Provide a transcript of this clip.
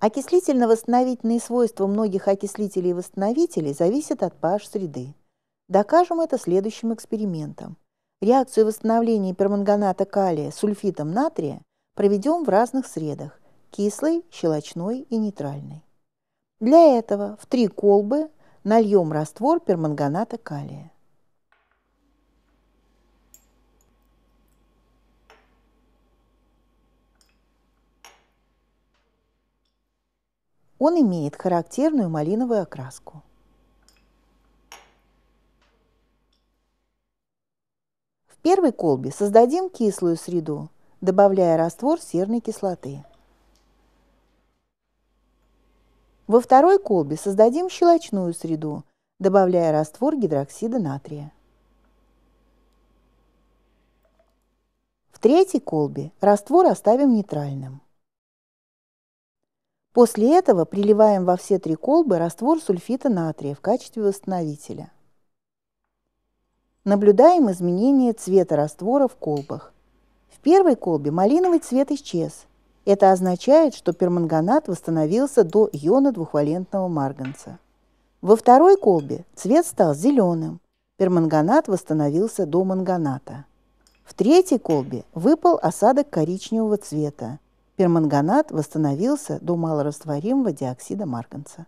Окислительно-восстановительные свойства многих окислителей и восстановителей зависят от pH-среды. Докажем это следующим экспериментом. Реакцию восстановления перманганата калия с сульфитом натрия проведем в разных средах – кислой, щелочной и нейтральной. Для этого в три колбы нальем раствор перманганата калия. Он имеет характерную малиновую окраску. В первой колбе создадим кислую среду, добавляя раствор серной кислоты. Во второй колбе создадим щелочную среду, добавляя раствор гидроксида натрия. В третьей колбе раствор оставим нейтральным. После этого приливаем во все три колбы раствор сульфита натрия в качестве восстановителя. Наблюдаем изменение цвета раствора в колбах. В первой колбе малиновый цвет исчез. Это означает, что перманганат восстановился до иона двухвалентного марганца. Во второй колбе цвет стал зеленым. Перманганат восстановился до манганата. В третьей колбе выпал осадок коричневого цвета перманганат восстановился до малорастворимого диоксида марганца.